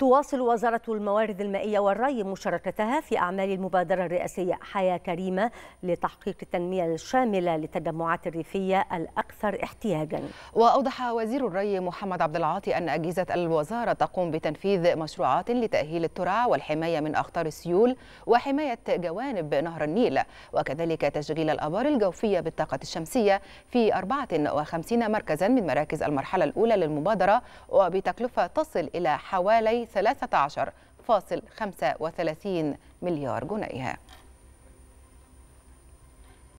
تواصل وزارة الموارد المائية والري مشاركتها في أعمال المبادرة الرئاسية حياة كريمة لتحقيق التنمية الشاملة للتجمعات الريفية الأكثر احتياجا وأوضح وزير الري محمد عبد العاطي أن أجهزة الوزارة تقوم بتنفيذ مشروعات لتأهيل الترع والحماية من أخطار السيول وحماية جوانب نهر النيل وكذلك تشغيل الأبار الجوفية بالطاقة الشمسية في 54 مركزا من مراكز المرحلة الأولى للمبادرة وبتكلفة تصل إلى حوالي 13.35 مليار جنيه